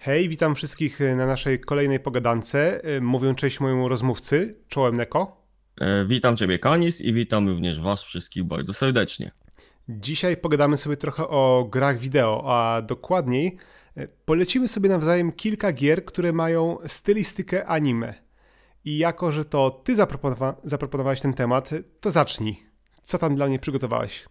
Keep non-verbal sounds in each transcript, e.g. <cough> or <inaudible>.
Hej, witam wszystkich y, na naszej kolejnej pogadance. Y, mówią cześć mojemu rozmówcy, czołem Neko. E, witam Ciebie Kanis i witam również Was wszystkich bardzo serdecznie. Dzisiaj pogadamy sobie trochę o grach wideo, a dokładniej y, polecimy sobie nawzajem kilka gier, które mają stylistykę anime. I jako, że to Ty zaproponowa zaproponowałeś ten temat, to zacznij. Co tam dla mnie przygotowałeś?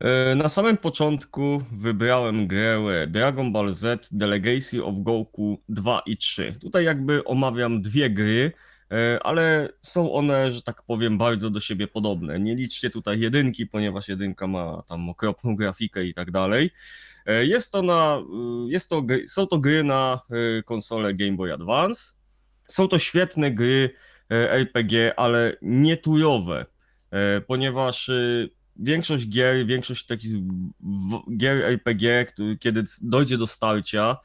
E, na samym początku wybrałem grę Dragon Ball Z The Legacy of Goku 2 i 3. Tutaj jakby omawiam dwie gry, e, ale są one, że tak powiem, bardzo do siebie podobne. Nie liczcie tutaj jedynki, ponieważ jedynka ma tam okropną grafikę i tak dalej. E, jest to na, jest to, są to gry na konsolę Game Boy Advance. Są to świetne gry RPG, ale nie tujowe, ponieważ większość gier, większość takich gier RPG, który, kiedy dojdzie do starcia,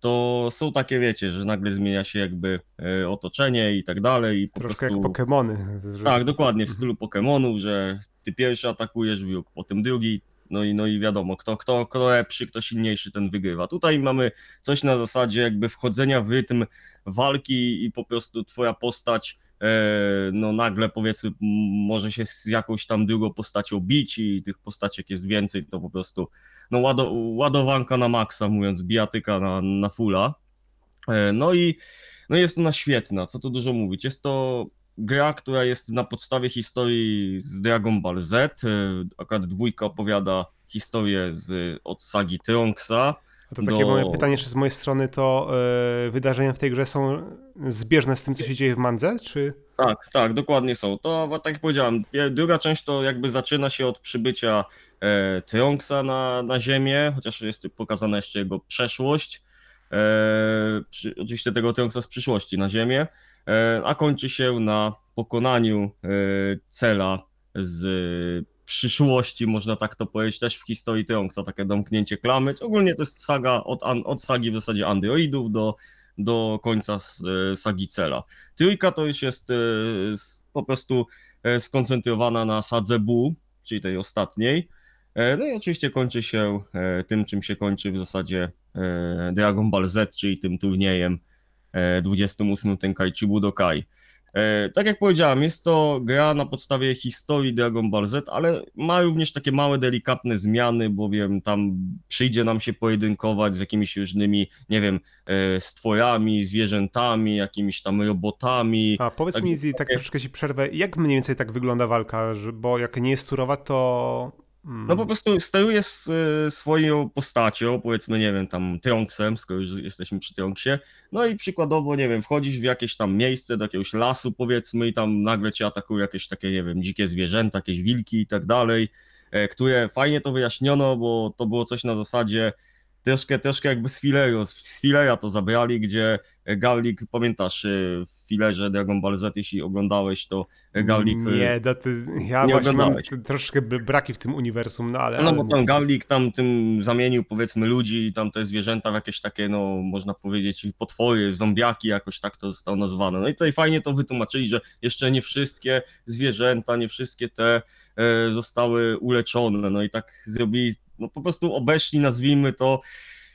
to są takie, wiecie, że nagle zmienia się jakby e, otoczenie i tak dalej. I po Troszkę prostu... jak Pokemony. Tak, dokładnie, w mhm. stylu Pokémonu, że ty pierwszy atakujesz wilk, potem drugi, no i, no i wiadomo, kto, kto, kto lepszy, kto silniejszy, ten wygrywa. Tutaj mamy coś na zasadzie jakby wchodzenia w rytm walki i po prostu twoja postać E, no nagle powiedzmy może się z jakąś tam drugą postacią bić i tych postaciek jest więcej, to po prostu no łado, ładowanka na maksa mówiąc, bijatyka na, na fulla. E, no i no jest ona świetna, co tu dużo mówić. Jest to gra, która jest na podstawie historii z Dragon Ball Z. E, akurat dwójka opowiada historię z, od sagi Trunks'a. A to takie no. moje pytanie jeszcze z mojej strony, to yy, wydarzenia w tej grze są zbieżne z tym, co się dzieje w Mandze, czy? Tak, tak, dokładnie są. To tak jak powiedziałem, druga część to jakby zaczyna się od przybycia e, na, na Ziemię, chociaż jest pokazana jeszcze jego przeszłość. E, przy, oczywiście tego Trongsa z przyszłości na Ziemię, e, a kończy się na pokonaniu e, cela z przyszłości, można tak to powiedzieć, też w historii Trąksa, takie domknięcie klamy. Ogólnie to jest saga od, od sagi w zasadzie androidów do, do końca e, sagi Cela. Trójka to już jest e, po prostu e, skoncentrowana na sadze Bu, czyli tej ostatniej. No i oczywiście kończy się tym, czym się kończy w zasadzie Dragon Ball Z, czyli tym turniejem 28 Tenkaichi Budokai. E, tak jak powiedziałem, jest to gra na podstawie historii Dragon Ball Z, ale ma również takie małe, delikatne zmiany, bowiem tam przyjdzie nam się pojedynkować z jakimiś różnymi, nie wiem, e, stworami, zwierzętami, jakimiś tam robotami. A powiedz tak, mi, tak troszeczkę się przerwę, jak mniej więcej tak wygląda walka, bo jak nie jest turowa, to no po prostu steruje swoją postacią, powiedzmy, nie wiem, tam Trąksem, skoro już jesteśmy przy Trąksie, no i przykładowo, nie wiem, wchodzisz w jakieś tam miejsce, do jakiegoś lasu powiedzmy i tam nagle cię atakują jakieś takie, nie wiem, dzikie zwierzęta, jakieś wilki i tak dalej, e, które fajnie to wyjaśniono, bo to było coś na zasadzie troszkę, troszkę jakby z filera, z filera to zabrali, gdzie Gaulik, pamiętasz w y, filerze Dragon Ball Z, jeśli oglądałeś, to Gaulik... Y, nie, da ty, ja nie właśnie mam troszkę braki w tym uniwersum, no ale... No bo tam Gaulik tam tym zamienił powiedzmy ludzi i tam te zwierzęta w jakieś takie, no można powiedzieć potwory, zombiaki jakoś tak to zostało nazwane. No i tutaj fajnie to wytłumaczyli, że jeszcze nie wszystkie zwierzęta, nie wszystkie te e, zostały uleczone, no i tak zrobili, no po prostu obeszli, nazwijmy to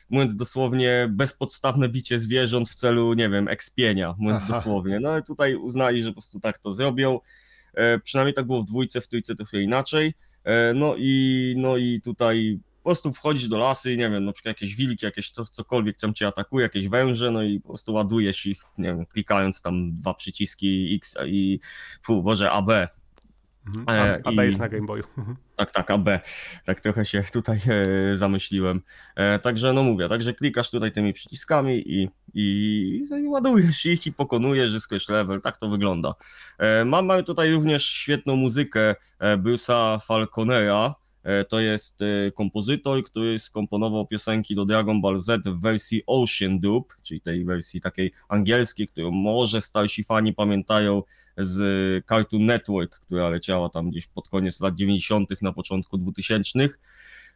mówiąc dosłownie, bezpodstawne bicie zwierząt w celu, nie wiem, ekspienia, mówiąc Aha. dosłownie. No ale tutaj uznali, że po prostu tak to zrobią. E, przynajmniej tak było w dwójce, w trójce trochę inaczej. E, no i, no i tutaj po prostu wchodzisz do lasy, nie wiem, na przykład jakieś wilki, jakieś to, cokolwiek tam cię atakuje, jakieś węże, no i po prostu ładujesz ich, nie wiem, klikając tam dwa przyciski X i, fu, Boże, AB, Mhm. E, A, AB jest na Game Boyu. Mhm. Tak, tak, AB. Tak trochę się tutaj e, zamyśliłem. E, także no mówię, także klikasz tutaj tymi przyciskami i, i, no i ładujesz ich i pokonujesz, zyskujesz level. Tak to wygląda. E, mamy tutaj również świetną muzykę e, Bruce'a Falconera. E, to jest e, kompozytor, który skomponował piosenki do Dragon Ball Z w wersji Ocean Dub, czyli tej wersji takiej angielskiej, którą może starsi fani pamiętają z Cartoon Network, która leciała tam gdzieś pod koniec lat 90., na początku 2000.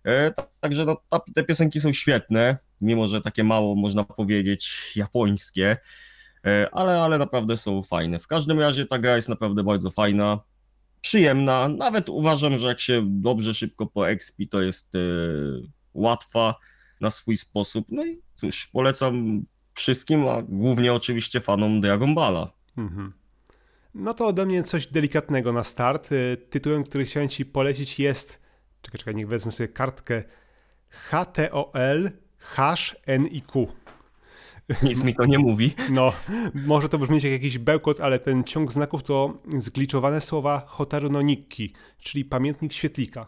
E, także no, te piosenki są świetne, mimo że takie mało można powiedzieć japońskie, e, ale, ale naprawdę są fajne. W każdym razie ta gra jest naprawdę bardzo fajna, przyjemna. Nawet uważam, że jak się dobrze szybko po expi, to jest e, łatwa na swój sposób. No i cóż, polecam wszystkim, a głównie oczywiście fanom Dragon Balla. Mhm. No to ode mnie coś delikatnego na start. Y, tytułem, który chciałem Ci polecić jest, czekaj, czekaj, niech wezmę sobie kartkę, HTOL I NIQ. Nic mi to nie mówi. No, może to brzmieć jak jakiś bełkot, ale ten ciąg znaków to zgliczowane słowa Nikki, czyli pamiętnik świetlika.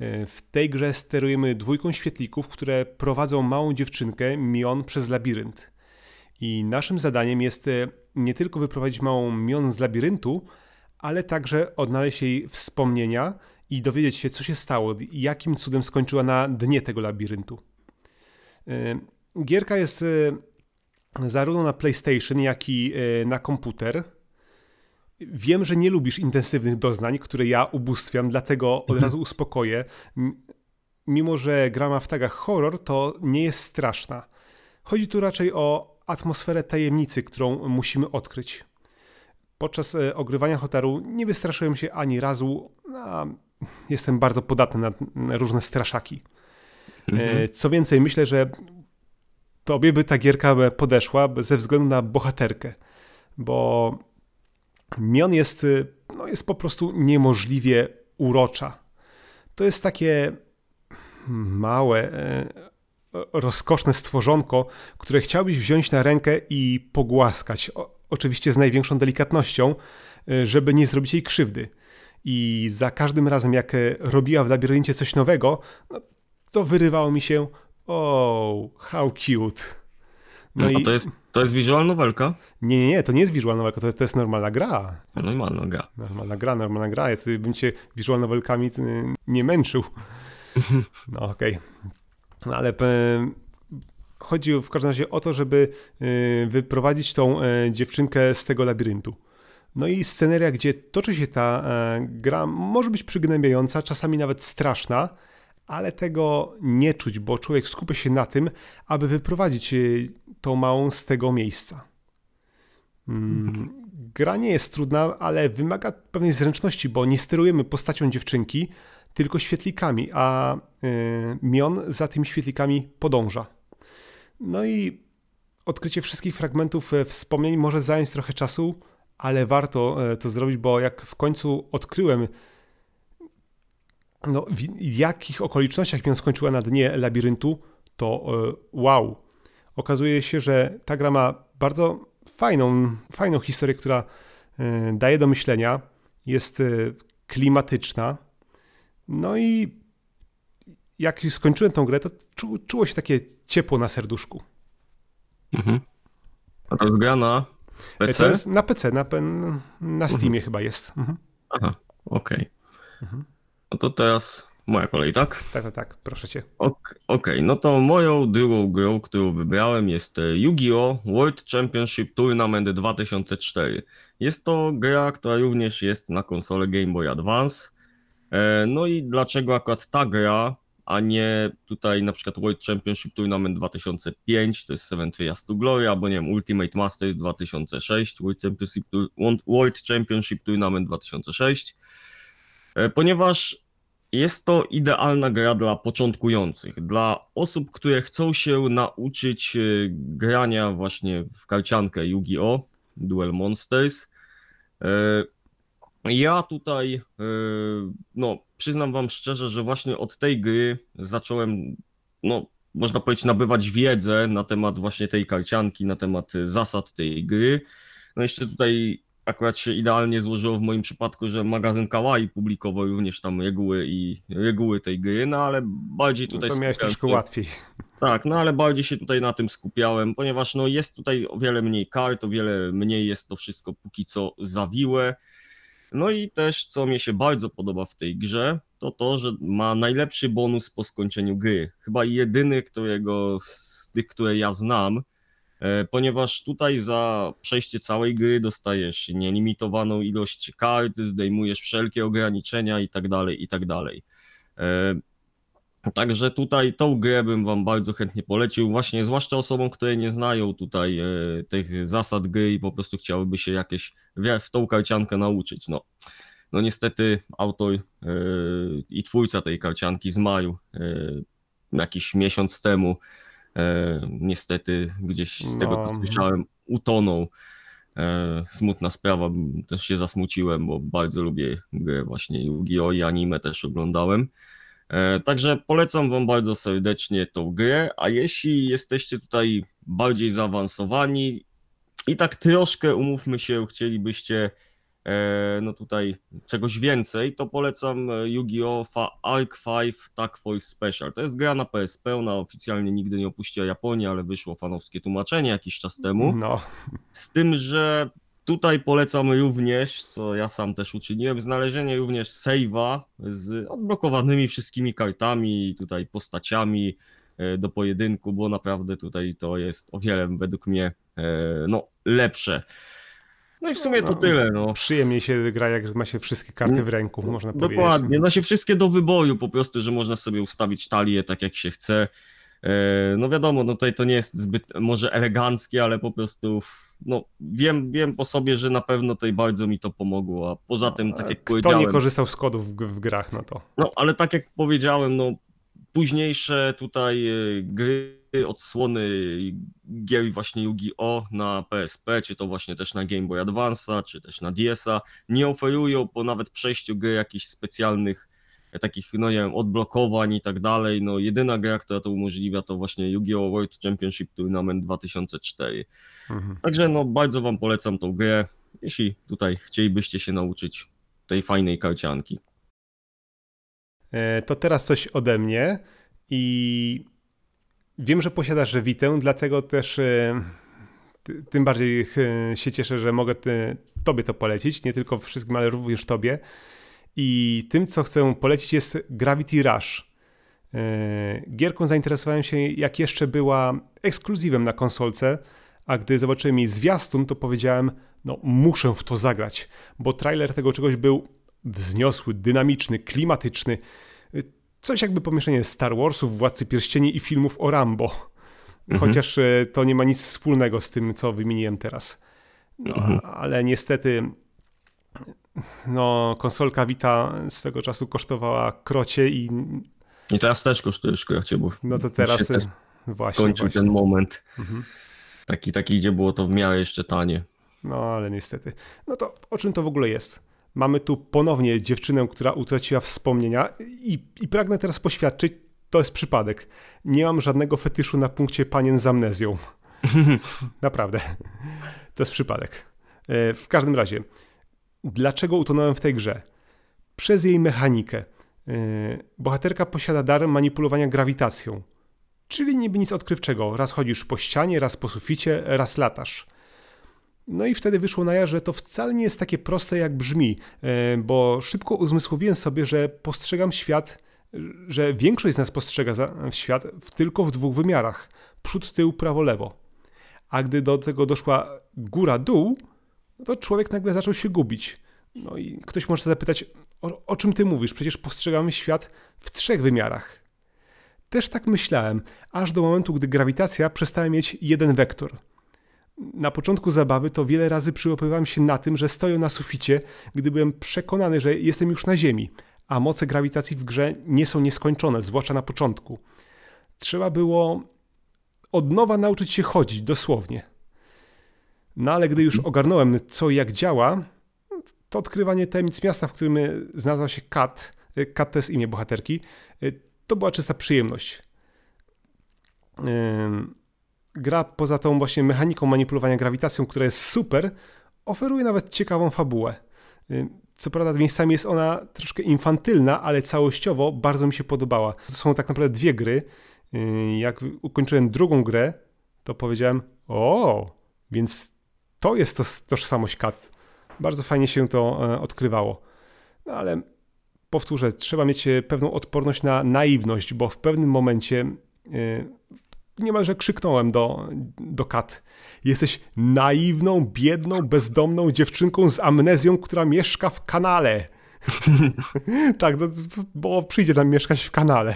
Y, w tej grze sterujemy dwójką świetlików, które prowadzą małą dziewczynkę, Mion, przez labirynt. I naszym zadaniem jest e, nie tylko wyprowadzić małą mion z labiryntu, ale także odnaleźć jej wspomnienia i dowiedzieć się, co się stało jakim cudem skończyła na dnie tego labiryntu. E, gierka jest e, zarówno na PlayStation, jak i na komputer. Wiem, że nie lubisz intensywnych doznań, które ja ubóstwiam, dlatego od mhm. razu uspokoję. Mimo, że gra ma w tagach horror, to nie jest straszna. Chodzi tu raczej o atmosferę tajemnicy, którą musimy odkryć. Podczas e, ogrywania hotelu nie wystraszyłem się ani razu, a jestem bardzo podatny na różne straszaki. E, mhm. Co więcej, myślę, że tobie by ta gierka podeszła ze względu na bohaterkę, bo Mion jest, e, no jest po prostu niemożliwie urocza. To jest takie małe, rozkoszne stworzonko, które chciałbyś wziąć na rękę i pogłaskać. O, oczywiście z największą delikatnością, e, żeby nie zrobić jej krzywdy. I za każdym razem, jak e, robiła w labiryncie coś nowego, no, to wyrywało mi się Oh, how cute. No, no i... to jest, to jest wizualna walka? Nie, nie, nie, to nie jest wizualna walka, to jest, to jest normalna gra. Normalna gra. Normalna gra, normalna gra. Ja bym cię wizualną novelkami e, nie męczył. <laughs> No okej, okay. No, ale e, chodzi w każdym razie o to, żeby e, wyprowadzić tą e, dziewczynkę z tego labiryntu. No i sceneria, gdzie toczy się ta gra, może być przygnębiająca, czasami nawet straszna, ale tego nie czuć, bo człowiek skupia się na tym, aby wyprowadzić tą małą z tego miejsca. Mm, mhm. Gra nie jest trudna, ale wymaga pewnej zręczności, bo nie sterujemy postacią dziewczynki, tylko świetlikami, a y, Mion za tymi świetlikami podąża. No i odkrycie wszystkich fragmentów e, wspomnień może zająć trochę czasu, ale warto e, to zrobić, bo jak w końcu odkryłem, no, w jakich okolicznościach Mion skończyła na dnie labiryntu, to e, wow. Okazuje się, że ta gra ma bardzo fajną, fajną historię, która daje do myślenia, jest klimatyczna, no i jak już skończyłem tą grę, to czu, czuło się takie ciepło na serduszku. Mhm. A to jest gra na e, PC? Jest na PC, na, na mhm. Steamie mhm. chyba jest. Mhm. Aha, okej. Okay. Mhm. No to teraz moja kolej, tak? Tak, tak, tak, proszę cię. Ok. okay, no to moją drugą grą, którą wybrałem jest Yu-Gi-Oh! World Championship Tournament 2004. Jest to gra, która również jest na konsole Game Boy Advance. E, no i dlaczego akurat ta gra, a nie tutaj na przykład World Championship Tournament 2005, to jest Seven Trias to Glory, albo nie wiem, Ultimate Masters 2006, World Championship, World Championship Tournament 2006, e, ponieważ jest to idealna gra dla początkujących, dla osób, które chcą się nauczyć e, grania właśnie w karciankę Yu-Gi-Oh! Duel Monsters, ja tutaj, y, no, przyznam Wam szczerze, że właśnie od tej gry zacząłem, no, można powiedzieć, nabywać wiedzę na temat właśnie tej karcianki, na temat y, zasad tej gry. No, jeszcze tutaj akurat się idealnie złożyło w moim przypadku, że magazyn Kawaii publikował również tam reguły i reguły tej gry, no ale bardziej no tutaj... No to miałeś troszkę łatwiej. Tak, no ale bardziej się tutaj na tym skupiałem, ponieważ no jest tutaj o wiele mniej kart, o wiele mniej jest to wszystko póki co zawiłe. No i też, co mi się bardzo podoba w tej grze, to to, że ma najlepszy bonus po skończeniu gry. Chyba jedyny, którego z tych, które ja znam, e, ponieważ tutaj za przejście całej gry dostajesz nielimitowaną ilość kart, zdejmujesz wszelkie ograniczenia i tak dalej, i tak dalej. E, Także tutaj tą grę bym Wam bardzo chętnie polecił, właśnie zwłaszcza osobom, które nie znają tutaj e, tych zasad gry i po prostu chciałyby się jakieś w tą karciankę nauczyć. No, no niestety autor e, i twórca tej karcianki zmarł e, jakiś miesiąc temu. E, niestety gdzieś z tego, co no. słyszałem, utonął. E, smutna sprawa, też się zasmuciłem, bo bardzo lubię grę właśnie Yu-Gi-Oh! i anime też oglądałem. E, także polecam Wam bardzo serdecznie tą grę, a jeśli jesteście tutaj bardziej zaawansowani i tak troszkę, umówmy się, chcielibyście e, no tutaj czegoś więcej, to polecam e, Yu-Gi-Oh! Arc 5 Tag Force Special. To jest gra na PSP, ona oficjalnie nigdy nie opuściła Japonii, ale wyszło fanowskie tłumaczenie jakiś czas temu. No. Z tym, że Tutaj polecam również, co ja sam też uczyniłem, znalezienie również save'a z odblokowanymi wszystkimi kartami, tutaj postaciami e, do pojedynku, bo naprawdę tutaj to jest o wiele według mnie e, no, lepsze. No i w sumie no, to tyle. No. Przyjemniej się gra, jak ma się wszystkie karty w ręku, mm, można powiedzieć. Dokładnie, ma no się wszystkie do wyboju po prostu, że można sobie ustawić talię tak jak się chce. E, no wiadomo, no tutaj to nie jest zbyt może eleganckie, ale po prostu no, wiem, wiem po sobie, że na pewno tutaj bardzo mi to pomogło, a poza tym, tak jak Kto powiedziałem... Kto nie korzystał z kodów w, w grach na to? No, ale tak jak powiedziałem, no, późniejsze tutaj y, gry, odsłony gier właśnie Yu-Gi-Oh! na PSP, czy to właśnie też na Game Boy Advance czy też na DS-a, nie oferują po nawet przejściu gry jakichś specjalnych takich, no nie wiem, odblokowań i tak dalej. No jedyna gra, która to umożliwia to właśnie Yu-Gi-Oh! World Championship Tournament 2004. Mhm. Także no bardzo wam polecam tą grę, jeśli tutaj chcielibyście się nauczyć tej fajnej karcianki. E, to teraz coś ode mnie i wiem, że posiadasz Witę, dlatego też e, tym bardziej e, się cieszę, że mogę ty, tobie to polecić, nie tylko wszystkim, ale również tobie. I tym, co chcę polecić, jest Gravity Rush. E, gierką zainteresowałem się, jak jeszcze była ekskluzywem na konsolce, a gdy zobaczyłem jej zwiastun, to powiedziałem, no muszę w to zagrać, bo trailer tego czegoś był wzniosły, dynamiczny, klimatyczny. E, coś jakby pomieszanie Star Warsów, Władcy Pierścieni i filmów o Rambo. Mhm. Chociaż e, to nie ma nic wspólnego z tym, co wymieniłem teraz. No, mhm. Ale niestety no, konsolka Vita swego czasu kosztowała krocie i... I teraz też kosztujesz krocie, bo... No to teraz właśnie, kończył właśnie. ten moment. Mhm. Taki, taki, gdzie było to w miarę jeszcze tanie. No, ale niestety. No to o czym to w ogóle jest? Mamy tu ponownie dziewczynę, która utraciła wspomnienia i, i pragnę teraz poświadczyć, to jest przypadek. Nie mam żadnego fetyszu na punkcie panien z amnezją. <laughs> Naprawdę. To jest przypadek. E, w każdym razie, Dlaczego utonąłem w tej grze? Przez jej mechanikę. Yy, bohaterka posiada dar manipulowania grawitacją, czyli niby nic odkrywczego. Raz chodzisz po ścianie, raz po suficie, raz latasz. No i wtedy wyszło na jaw, że to wcale nie jest takie proste jak brzmi, yy, bo szybko uzmysłowiłem sobie, że postrzegam świat, że większość z nas postrzega świat tylko w dwóch wymiarach: przód, tył, prawo, lewo. A gdy do tego doszła góra, dół, no to człowiek nagle zaczął się gubić. No i ktoś może zapytać, o, o czym ty mówisz? Przecież postrzegamy świat w trzech wymiarach. Też tak myślałem, aż do momentu, gdy grawitacja przestała mieć jeden wektor. Na początku zabawy to wiele razy przyłapywałem się na tym, że stoję na suficie, gdy byłem przekonany, że jestem już na Ziemi, a moce grawitacji w grze nie są nieskończone, zwłaszcza na początku. Trzeba było od nowa nauczyć się chodzić, dosłownie. No ale gdy już mhm. ogarnąłem, co i jak działa, to odkrywanie tajemnic miasta, w którym znalazła się Kat, y, Kat to jest imię bohaterki, y, to była czysta przyjemność. Gra poza tą właśnie mechaniką manipulowania grawitacją, która jest super, oferuje nawet ciekawą fabułę. Co prawda miejscami jest ona troszkę infantylna, ale całościowo bardzo mi się podobała. To są tak naprawdę dwie gry. Jak ukończyłem drugą grę, to powiedziałem, o, więc to jest to, tożsamość kat. Bardzo fajnie się to e, odkrywało. No ale powtórzę, trzeba mieć e, pewną odporność na naiwność, bo w pewnym momencie e, niemalże krzyknąłem do, do Kat. Jesteś naiwną, biedną, bezdomną dziewczynką z amnezją, która mieszka w kanale. <laughs> tak, no, bo przyjdzie nam mieszkać w kanale.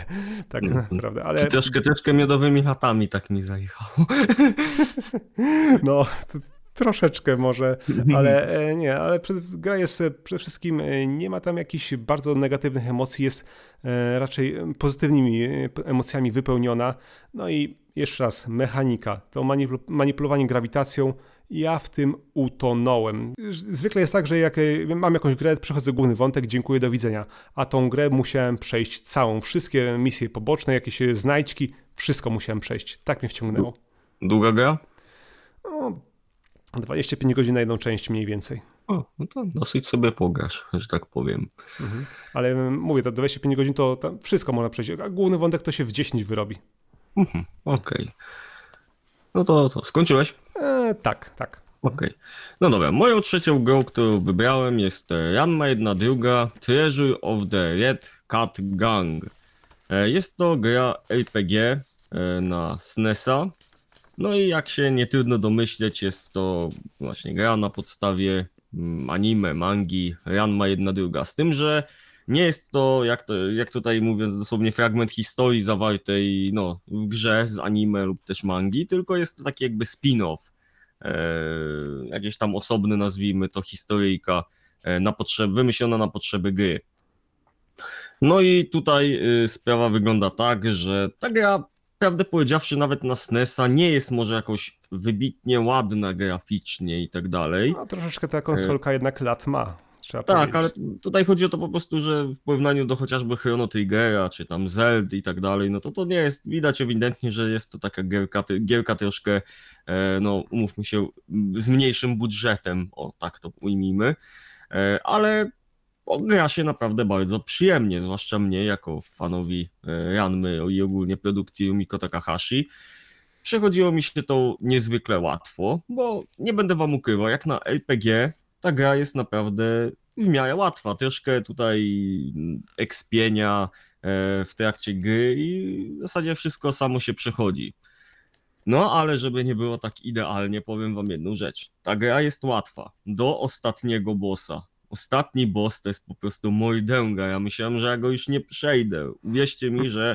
Tak mhm. naprawdę, ale... Troszkę, troszkę miodowymi latami tak mi zajechało. <laughs> no, Troszeczkę może, <laughs> ale e, nie, ale gra jest e, przede wszystkim, e, nie ma tam jakichś bardzo negatywnych emocji, jest raczej pozytywnymi emocjami wypełniona. No i jeszcze raz, mechanika, to manipulowanie grawitacją, ja w tym utonąłem. Zwykle jest tak, że jak mam jakąś grę, przechodzę główny wątek, dziękuję, do widzenia. A tą grę musiałem przejść całą. Wszystkie misje poboczne, jakieś znajdźki, wszystko musiałem przejść. Tak mnie wciągnęło. Długa gra? No, 25 godzin na jedną część mniej więcej. O, no to dosyć sobie pograsz, że tak powiem. Mhm. Ale mówię, to 25 godzin to wszystko można przejść, a główny wątek to się w 10 wyrobi. Mhm, Okej. Okay. No to co, skończyłeś? E, tak, tak. Okej. Okay. No dobra, moją trzecią grą, którą wybrałem jest e, Ranma 1, druga Treasure of the Red Cat Gang. E, jest to gra RPG e, na SNESa no i jak się nie trudno domyśleć, jest to właśnie gra na podstawie mm, anime, mangi, ranma jedna druga. Z tym, że nie jest to, jak, to, jak tutaj mówiąc dosłownie, fragment historii zawartej no, w grze z anime lub też mangi, tylko jest to taki jakby spin-off. E, jakieś tam osobne, nazwijmy to, historyjka e, na potrzeby, wymyślona na potrzeby gry. No i tutaj y, sprawa wygląda tak, że ta gra prawdę powiedziawszy, nawet na SNES-a nie jest może jakoś wybitnie ładna graficznie i tak dalej. No, troszeczkę ta e, konsolka e... jednak lat ma. Trzeba tak, powiedzieć. ale tutaj chodzi o to po prostu, że w porównaniu do chociażby Chrono Triggera, czy tam Zelda i tak dalej, no to to nie jest, widać ewidentnie, że jest to taka gierka, gierka troszkę, e, no umówmy się, z mniejszym budżetem, o tak to ujmijmy, e, ale gra się naprawdę bardzo przyjemnie, zwłaszcza mnie jako fanowi e, Ranmy i ogólnie produkcji Yumiko Takahashi. Przechodziło mi się to niezwykle łatwo, bo nie będę wam ukrywał, jak na RPG ta gra jest naprawdę w miarę łatwa. Troszkę tutaj ekspienia e, w trakcie gry i w zasadzie wszystko samo się przechodzi. No, ale żeby nie było tak idealnie, powiem wam jedną rzecz. Ta gra jest łatwa. Do ostatniego bossa. Ostatni boss to jest po prostu mój dęga. Ja myślałem, że ja go już nie przejdę. Uwierzcie mi, że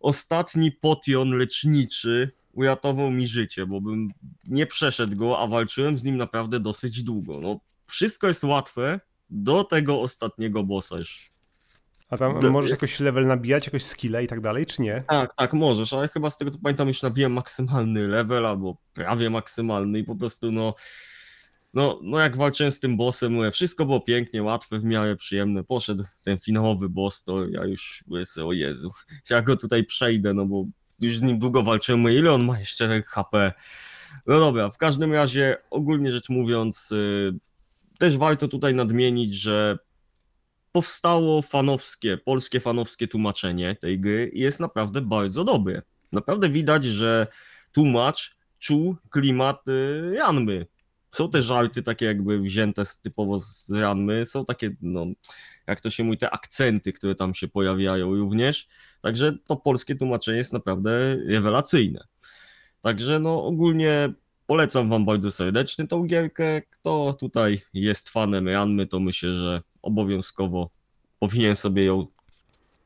ostatni potion leczniczy uratował mi życie, bo bym nie przeszedł go, a walczyłem z nim naprawdę dosyć długo. No, wszystko jest łatwe do tego ostatniego bossa już. A tam możesz jakoś level nabijać, jakoś skille i tak dalej, czy nie? Tak, tak, możesz, ale chyba z tego co pamiętam już nabiłem maksymalny level albo prawie maksymalny i po prostu no no, no jak walczyłem z tym bossem, mówię, wszystko było pięknie, łatwe, w miarę przyjemne, poszedł ten finałowy boss, to ja już mówię o Jezu, <laughs> ja go tutaj przejdę, no bo już z nim długo walczyłem, mówię, ile on ma jeszcze HP. No dobra, w każdym razie, ogólnie rzecz mówiąc, yy, też warto tutaj nadmienić, że powstało fanowskie, polskie fanowskie tłumaczenie tej gry i jest naprawdę bardzo dobre. Naprawdę widać, że tłumacz czuł klimat y, Janby, są te żarty takie jakby wzięte z, typowo z ranmy, są takie, no, jak to się mówi, te akcenty, które tam się pojawiają również, także to polskie tłumaczenie jest naprawdę rewelacyjne. Także no ogólnie polecam wam bardzo serdecznie tą gierkę, kto tutaj jest fanem ranmy, to myślę, że obowiązkowo powinien sobie ją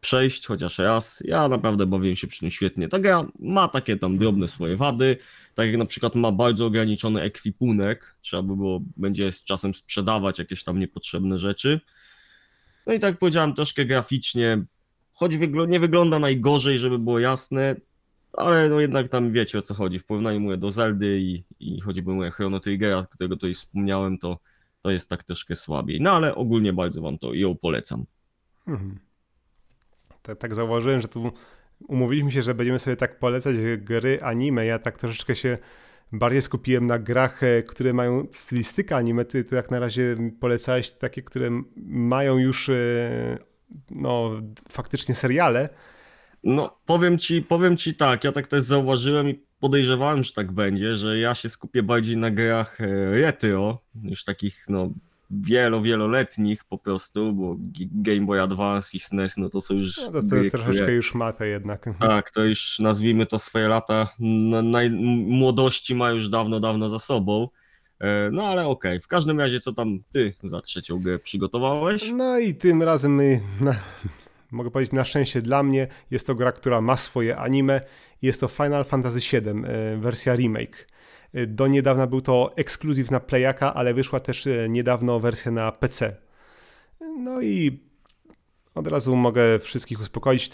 przejść chociaż raz. Ja naprawdę bawiłem się przy tym świetnie. Ta gra ma takie tam drobne swoje wady, tak jak na przykład ma bardzo ograniczony ekwipunek, trzeba by było, będzie z czasem sprzedawać jakieś tam niepotrzebne rzeczy. No i tak powiedziałem, troszkę graficznie, choć wygl nie wygląda najgorzej, żeby było jasne, ale no jednak tam wiecie o co chodzi. W porównaniu mówię do Zeldy i, i choćby moje Chrono Triggera, którego tutaj wspomniałem, to, to jest tak troszkę słabiej. No ale ogólnie bardzo wam to i ją polecam. Mhm tak, tak zauważyłem, że tu umówiliśmy się, że będziemy sobie tak polecać gry anime. Ja tak troszeczkę się bardziej skupiłem na grach, e, które mają stylistykę anime. Ty, ty jak na razie polecałeś takie, które mają już e, no, faktycznie seriale. No, powiem ci, powiem ci tak, ja tak też zauważyłem i podejrzewałem, że tak będzie, że ja się skupię bardziej na grach e, retro, już takich no, wielo, wieloletnich po prostu, bo Game Boy Advance i SNES, e no to są już... No to, to gry, troszeczkę które... już ma jednak. Tak, to już nazwijmy to swoje lata naj... młodości ma już dawno, dawno za sobą. E, no ale okej, okay. w każdym razie co tam ty za trzecią grę przygotowałeś? No i tym razem my... mogę powiedzieć, na szczęście dla mnie jest to gra, która ma swoje anime. Jest to Final Fantasy VII, e, wersja remake. Y, do niedawna był to ekskluzyw na Playaka, ale wyszła też y, niedawno wersja na PC. No i od razu mogę wszystkich uspokoić.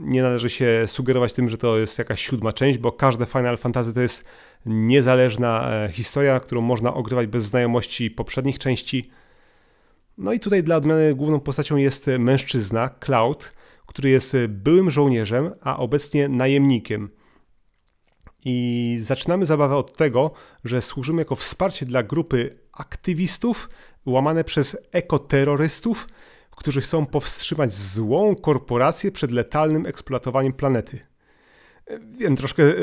Nie należy się sugerować tym, że to jest jakaś siódma część, bo każde Final Fantasy to jest niezależna e, historia, którą można ogrywać bez znajomości poprzednich części. No i tutaj dla odmiany główną postacią jest mężczyzna, Cloud, który jest byłym żołnierzem, a obecnie najemnikiem. I zaczynamy zabawę od tego, że służymy jako wsparcie dla grupy aktywistów, łamane przez ekoterrorystów, którzy chcą powstrzymać złą korporację przed letalnym eksploatowaniem planety. Wiem, troszkę y,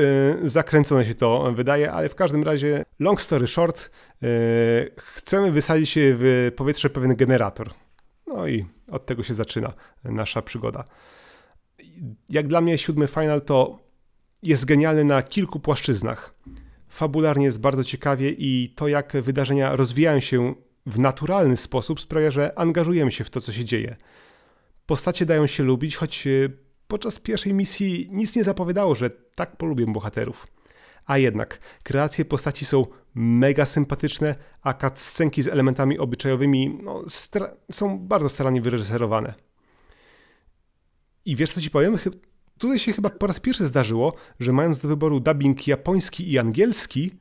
zakręcone się to wydaje, ale w każdym razie, long story short, y, chcemy wysadzić w powietrze pewien generator. No i od tego się zaczyna nasza przygoda. Jak dla mnie siódmy final to jest genialny na kilku płaszczyznach. Fabularnie jest bardzo ciekawie i to, jak wydarzenia rozwijają się w naturalny sposób, sprawia, że angażujemy się w to, co się dzieje. Postacie dają się lubić, choć y, podczas pierwszej misji nic nie zapowiadało, że tak polubię bohaterów. A jednak, kreacje postaci są mega sympatyczne, a cutscenki z elementami obyczajowymi no, są bardzo starannie wyreżyserowane. I wiesz co ci powiem? Tutaj się chyba po raz pierwszy zdarzyło, że mając do wyboru dubbing japoński i angielski,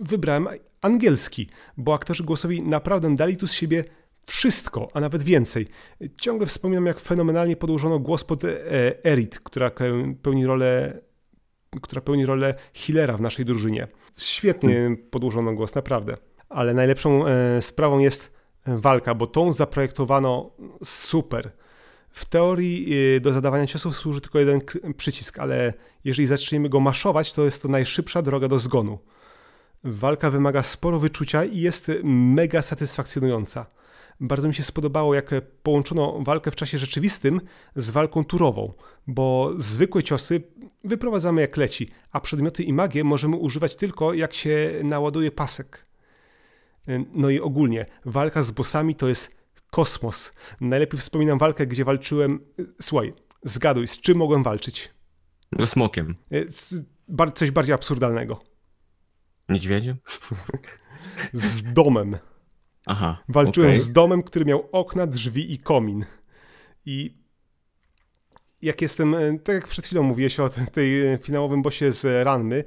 wybrałem angielski, bo aktorzy głosowi naprawdę dali tu z siebie wszystko, a nawet więcej. Ciągle wspominam, jak fenomenalnie podłożono głos pod e, Erit, która pełni rolę która pełni rolę Hillera w naszej drużynie. Świetnie hmm. podłożono głos, naprawdę. Ale najlepszą e, sprawą jest e, walka, bo tą zaprojektowano super w teorii y, do zadawania ciosów służy tylko jeden przycisk, ale jeżeli zaczniemy go maszować, to jest to najszybsza droga do zgonu. Walka wymaga sporo wyczucia i jest mega satysfakcjonująca. Bardzo mi się spodobało, jak połączono walkę w czasie rzeczywistym z walką turową, bo zwykłe ciosy wyprowadzamy jak leci, a przedmioty i magię możemy używać tylko jak się naładuje pasek. No i ogólnie, walka z bossami to jest kosmos. Najlepiej wspominam walkę, gdzie walczyłem. Słuchaj, zgaduj, z czym mogłem walczyć? E, z Smokiem. coś bardziej absurdalnego. Niedźwiedziem? <laughs> z domem. Aha. Walczyłem okay. z domem, który miał okna, drzwi i komin. I jak jestem, e, tak jak przed chwilą mówiłeś o tej e, finałowym bosie z Ranmy,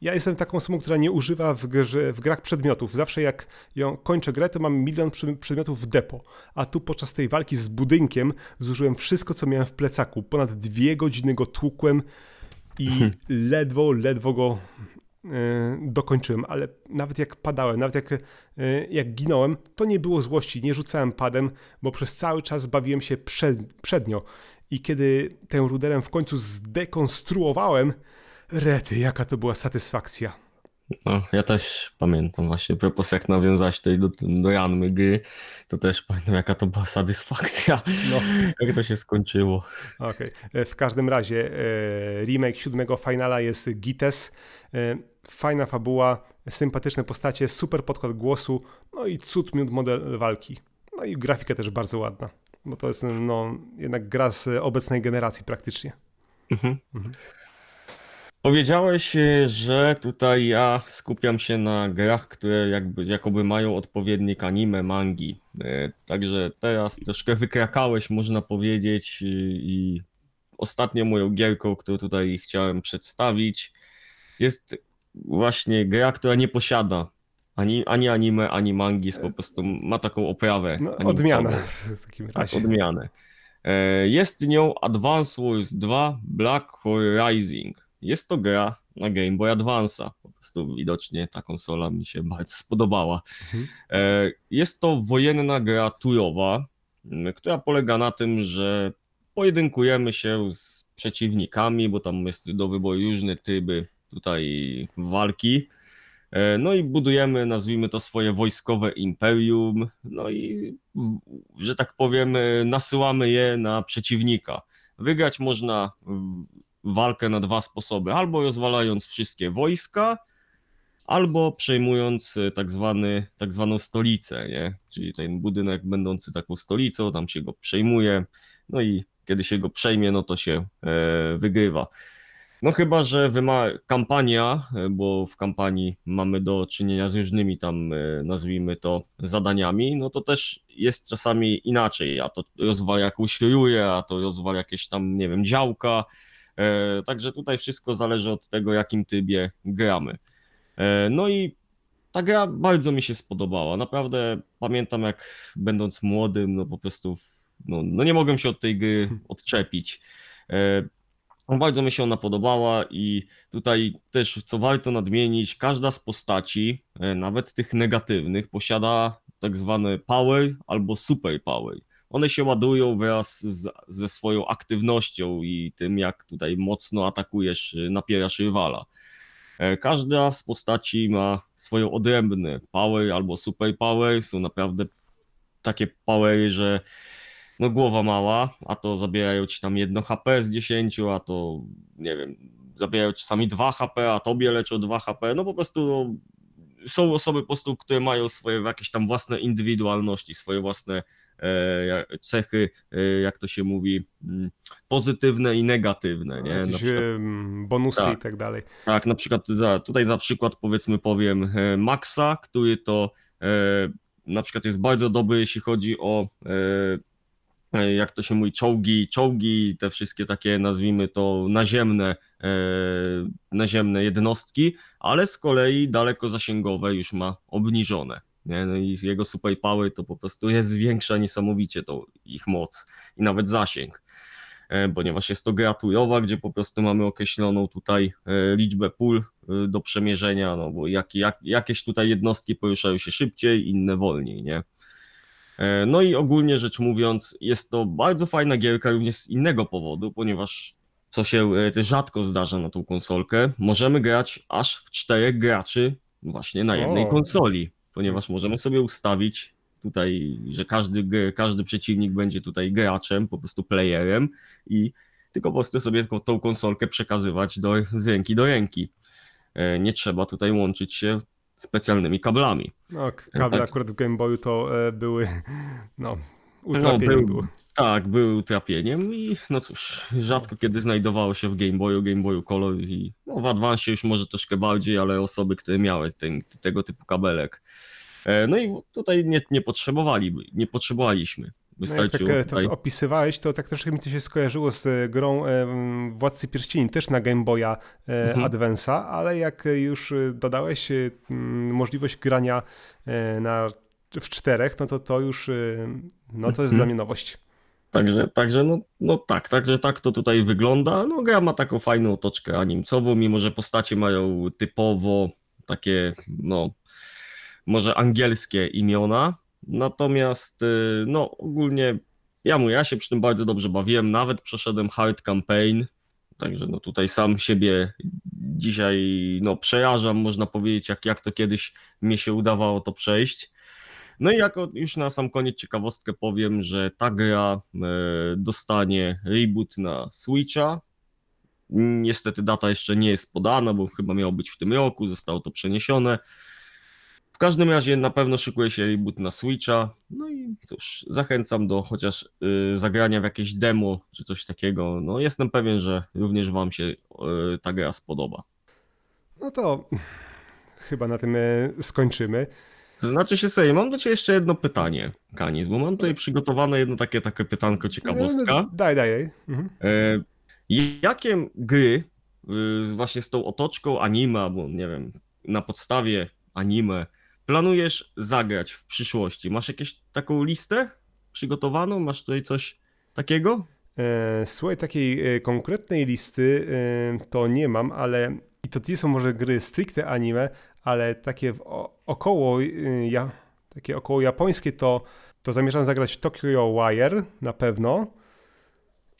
ja jestem taką osobą, która nie używa w, grze, w grach przedmiotów. Zawsze jak ją kończę grę, to mam milion przedmiotów w depo. A tu podczas tej walki z budynkiem zużyłem wszystko, co miałem w plecaku. Ponad dwie godziny go tłukłem i mhm. ledwo, ledwo go e, dokończyłem. Ale nawet jak padałem, nawet jak, e, jak ginąłem, to nie było złości. Nie rzucałem padem, bo przez cały czas bawiłem się przed, przednio. I kiedy tę ruderem w końcu zdekonstruowałem, Rety, jaka to była satysfakcja. No, ja też pamiętam właśnie, propos jak nawiązać tutaj do, do Janmy gry, to też pamiętam jaka to była satysfakcja, no. <laughs> jak to się skończyło. Okej, okay. E, w każdym razie e, remake siódmego finala jest Gites, e, fajna fabuła, sympatyczne postacie, super podkład głosu, no i cud miód model walki. No i grafika też bardzo ładna, bo to jest no, jednak gra z obecnej generacji praktycznie. Mhm. mhm. Powiedziałeś, e, że tutaj ja skupiam się na grach, które jakby, jakoby mają odpowiednik anime, mangi. E, także teraz troszkę wykrakałeś, można powiedzieć, e, i ostatnią moją gierką, którą tutaj chciałem przedstawić, jest właśnie gra, która nie posiada ani, ani anime, ani mangi, po prostu ma taką oprawę. No, odmianę w takim tak, razie. Tak, odmianę. Jest nią Advance Wars 2 Black Horizon. Rising. Jest to gra na Game Boy Advance. Po prostu widocznie ta konsola mi się <laughs> bardzo spodobała. Mhm. E, jest to wojenna gra turowa, która polega na tym, że pojedynkujemy się z przeciwnikami, bo tam jest do wyboru różne typy tutaj walki. E, no i budujemy, nazwijmy to swoje wojskowe imperium, no i, że tak powiem, e, nasyłamy je na przeciwnika. Wygrać można walkę na dwa sposoby: albo rozwalając wszystkie wojska, albo przejmując e, tak, zwany, tak zwaną stolicę, nie? czyli ten budynek będący taką stolicą, tam się go przejmuje, no i kiedy się go przejmie, no to się e, wygrywa. No chyba, że wyma- kampania, e, bo w kampanii mamy do czynienia z różnymi tam, e, nazwijmy to, zadaniami, no to też jest czasami inaczej, a to rozwal jakąś rurę, a to rozwal jakieś tam, nie wiem, działka, E, także tutaj wszystko zależy od tego, jakim trybie gramy. E, no i ta gra bardzo mi się spodobała. Naprawdę pamiętam, jak będąc młodym, no po prostu no, no nie mogłem się od tej gry <laughs> odczepić. E, bardzo mi się ona podobała i tutaj też, co warto nadmienić, każda z postaci, nawet tych negatywnych, posiada tak zwany power albo super power one się ładują wraz z, ze swoją aktywnością i tym, jak tutaj mocno atakujesz, y, napierasz rywala. E, każda z postaci ma swoją odrębny power albo super power. Są naprawdę takie powery, że no głowa mała, a to zabierają ci tam jedno HP z 10, a to nie wiem, zabierają ci sami 2 HP, a tobie leczą 2 HP. No po prostu no, są osoby po prostu, które mają swoje jakieś tam własne indywidualności, swoje własne E, cechy, e, jak to się mówi, mm, pozytywne i negatywne. Nie? Jakieś przykład, bonusy tak, i tak dalej. Tak, na przykład za, tutaj za przykład powiedzmy powiem e, Maxa, który to na przykład jest bardzo dobry, jeśli chodzi o jak to się mówi, czołgi, czołgi, te wszystkie takie nazwijmy to naziemne, e, naziemne jednostki, ale z kolei daleko zasięgowe już ma obniżone. Nie? No i jego superpower to po prostu jest większa niesamowicie tą ich moc i nawet zasięg e, ponieważ jest to gra gdzie po prostu mamy określoną tutaj e, liczbę pól e, do przemierzenia, no bo jak, jak, jakieś tutaj jednostki poruszają się szybciej, inne wolniej, nie? No i ogólnie rzecz mówiąc, jest to bardzo fajna gierka również z innego powodu, ponieważ co się rzadko zdarza na tą konsolkę, możemy grać aż w czterech graczy właśnie na jednej o. konsoli ponieważ możemy sobie ustawić tutaj, że każdy, każdy przeciwnik będzie tutaj graczem, po prostu playerem i tylko po prostu sobie tą konsolkę przekazywać do, z ręki do ręki. E, nie trzeba tutaj łączyć się specjalnymi kablami. No, kable e, tak. akurat w Game Boyu to e, były <laughs> no, utrapieniem no, był, było. Tak, był trapieniem i no cóż, rzadko kiedy znajdowało się w Game Boyu, Game Boyu Color i no, w Advance już może troszkę bardziej, ale osoby, które miały ten, tego typu kabelek. E, no i tutaj nie, nie potrzebowali, nie potrzebowaliśmy. Wystarczyło no tak, e, to, opisywałeś, to tak troszkę mi to się skojarzyło z e, grą Władcy Pierścieni, też na Game Boya mhm. Advance'a, ale jak już dodałeś możliwość grania na w czterech, no to to już, y, no to jest dla mhm. mnie nowość. Także, także no, no tak, także tak to tutaj wygląda. No gra ma taką fajną otoczkę animcową, mimo że postacie mają typowo takie, no może angielskie imiona, natomiast y, no ogólnie ja mu ja się przy tym bardzo dobrze bawiłem, nawet przeszedłem hard campaign, także no tutaj sam siebie dzisiaj no przejażam, można powiedzieć, jak, jak to kiedyś mi się udawało to przejść. No i jako już na sam koniec ciekawostkę powiem, że ta gra e, dostanie reboot na Switcha. Niestety data jeszcze nie jest podana, bo chyba miało być w tym roku, zostało to przeniesione. W każdym razie na pewno szykuje się reboot na Switcha. No i cóż, zachęcam do chociaż y, zagrania w jakieś demo czy coś takiego. No jestem pewien, że również Wam się e, ta gra spodoba. No to chyba na tym e, skończymy. Znaczy się sobie, mam do ciebie jeszcze jedno pytanie, Kanis, bo mam tutaj przygotowane jedno takie, takie pytanko ciekawostka. No, no, daj, daj jej. Mhm. E, jakie gry y, właśnie z tą otoczką anime, albo nie wiem, na podstawie anime planujesz zagrać w przyszłości? Masz jakąś taką listę przygotowaną? Masz tutaj coś takiego? E, słuchaj, takiej e, konkretnej listy to nie mam, ale i to nie są może gry stricte anime, ale takie około, y, ja, takie około japońskie to, to zamierzam zagrać w Tokyo Wire na pewno.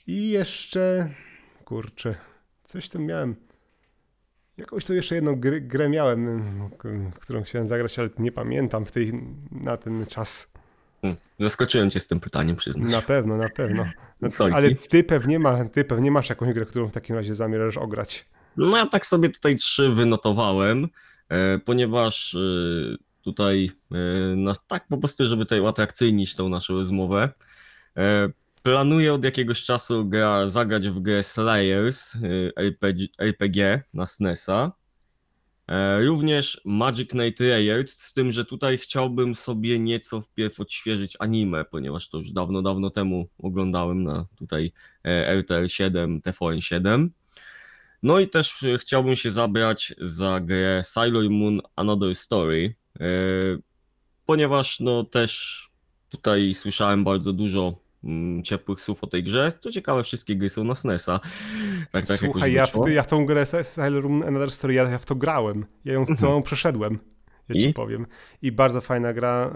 I jeszcze, kurczę, coś tam miałem. Jakąś tu jeszcze jedną gry, grę miałem, y, którą chciałem zagrać, ale nie pamiętam w tej, na ten czas. Hmm. Zaskoczyłem cię z tym pytaniem, przyznam. Na pewno, na pewno. <laughs> Ale ty pewnie, ma, ty pewnie masz jakąś grę, którą w takim razie zamierzasz ograć. No ja tak sobie tutaj trzy wynotowałem. E, ponieważ e, tutaj no, tak po prostu, żeby tutaj uatrakcyjnić tą naszą rozmowę, planuję od jakiegoś czasu gra, zagrać w grę Slayers RPG, RPG na SNESa. Również Magic Knight Layers, z tym, że tutaj chciałbym sobie nieco wpierw odświeżyć anime, ponieważ to już dawno, dawno temu oglądałem na tutaj RTL 7, TVN 7. No i też e, chciałbym się zabrać za grę Sailor Moon Another Story, e, ponieważ no też tutaj słyszałem bardzo dużo mm, ciepłych słów o tej grze. Co ciekawe, wszystkie gry są na SNESa. Tak, tak Słuchaj, ja, w, ja w tą grę Sailor Moon Another Story, ja, ja w to grałem. Ja ją mhm. całą mm przeszedłem, ja I? ci powiem. I bardzo fajna gra.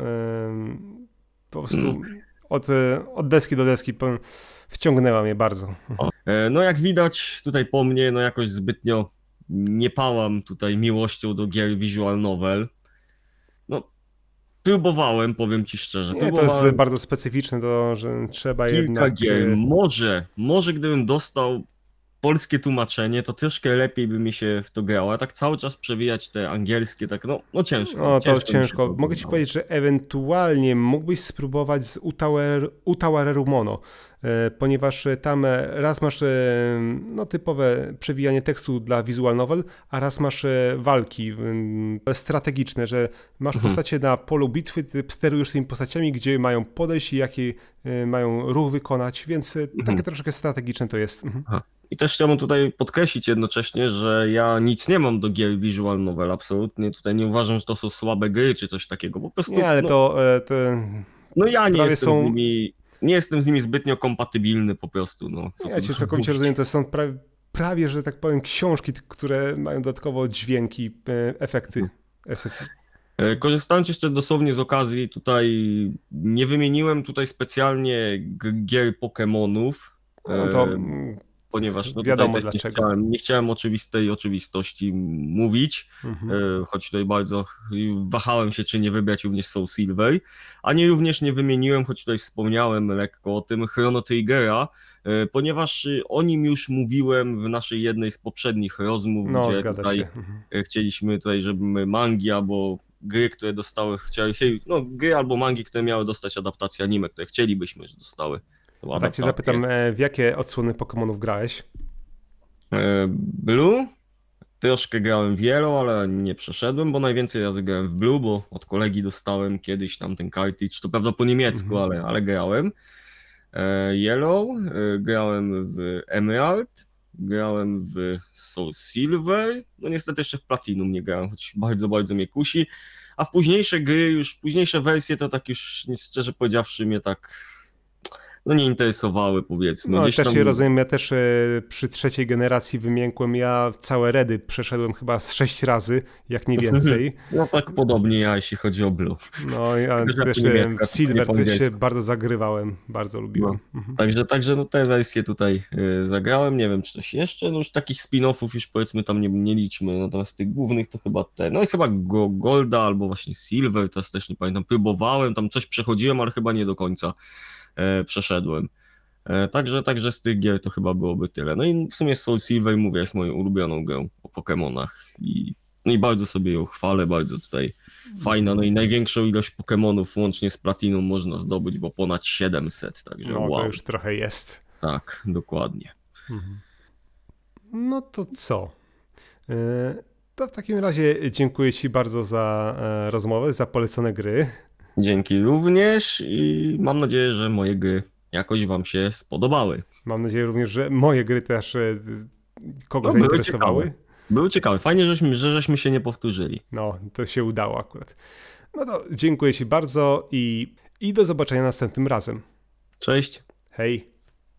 po prostu... Mm od, y, od deski do deski wciągnęła mnie bardzo. E, no jak widać tutaj po mnie, no jakoś zbytnio nie pałam tutaj miłością do gier visual novel. No próbowałem, powiem ci szczerze. Nie, to jest bardzo specyficzne, to że trzeba Kilka jednak... Kilka y, gier, może, może gdybym dostał polskie tłumaczenie, to troszkę lepiej by mi się w to grało, a tak cały czas przewijać te angielskie, tak no, no ciężko. No to ciężko. ciężko. Mogę ci powiedzieć, że ewentualnie mógłbyś spróbować z Utawareru Mono, e, ponieważ tam e, raz masz e, no, typowe przewijanie tekstu dla visual novel, a raz masz walki strategiczne, że masz mhm. postacie na polu bitwy, ty sterujesz tymi postaciami, gdzie mają podejść i jaki mają ruch wykonać, więc mhm. takie troszkę strategiczne to jest. Mhm. I też chciałbym tutaj podkreślić jednocześnie, że ja nic nie mam do gier visual novel, absolutnie. Tutaj nie uważam, że to są słabe gry czy coś takiego, po prostu... Nie, ale no, to... E, to... No ja nie jestem są... z nimi... Nie jestem z nimi zbytnio kompatybilny po prostu. No, co ja cię całkowicie rozumiem, to są prawie, prawie, że tak powiem, książki, które mają dodatkowo dźwięki, e, efekty SF. E, korzystając jeszcze dosłownie z okazji, tutaj nie wymieniłem tutaj specjalnie gier Pokémonów. No to mm, ponieważ no, wiadomo tutaj dlaczego. Nie chciałem, nie chciałem oczywistej oczywistości mówić, mhm. E, choć tutaj bardzo wahałem się, czy nie wybrać również Soul Silver, ani również nie wymieniłem, choć tutaj wspomniałem lekko o tym Chrono Triggera, e, ponieważ y, o nim już mówiłem w naszej jednej z poprzednich rozmów, no, gdzie tutaj się. Mhm. E, chcieliśmy tutaj, żeby mangi albo gry, które dostały, chciały się, no gry albo mangi, które miały dostać adaptację anime, które chcielibyśmy, że dostały a tak cię zapytam, e, w jakie odsłony Pokémonów grałeś? E, Blue? Troszkę grałem w Yellow, ale nie przeszedłem, bo najwięcej razy grałem w Blue, bo od kolegi dostałem kiedyś tam ten cartridge, to prawda po niemiecku, mhm. ale, ale grałem. E, Yellow, grałem w Emerald, grałem w Soul Silver, no niestety jeszcze w Platinum nie grałem, choć bardzo, bardzo mnie kusi, a w późniejsze gry, już późniejsze wersje to tak już szczerze powiedziawszy mnie tak no nie interesowały powiedzmy. No też tam... je rozumiem, ja też e, przy trzeciej generacji wymiękłem, ja całe redy przeszedłem chyba z sześć razy, jak nie <laughs> więcej. No tak podobnie ja, jeśli chodzi o Blue. No ja też e, w Silver też się bardzo zagrywałem, bardzo lubiłem. No. Mhm. Także, także no te wersje tutaj e, zagrałem, nie wiem czy coś jeszcze, no już takich spin-offów już powiedzmy tam nie, nie liczmy, natomiast no, tych głównych to chyba te, no i chyba Go, Golda albo właśnie Silver, teraz też nie pamiętam, próbowałem, tam coś przechodziłem, ale chyba nie do końca. E, przeszedłem. E, także, także z tych gier to chyba byłoby tyle. No i w sumie Soul Silver, mówię, jest moją ulubioną grą o Pokémonach i, no i bardzo sobie ją chwalę, bardzo tutaj fajna. No i największą ilość Pokémonów łącznie z Platiną można zdobyć, bo ponad 700, także no, wow. to już trochę jest. Tak, dokładnie. Mhm. No to co? E, to w takim razie dziękuję Ci bardzo za rozmowę, za polecone gry. Dzięki również i mam nadzieję, że moje gry jakoś Wam się spodobały. Mam nadzieję również, że moje gry też e, kogo no, zainteresowały. Były ciekawe. Fajnie, żeśmy, że żeśmy się nie powtórzyli. No, to się udało akurat. No to dziękuję Ci bardzo i, i do zobaczenia następnym razem. Cześć. Hej.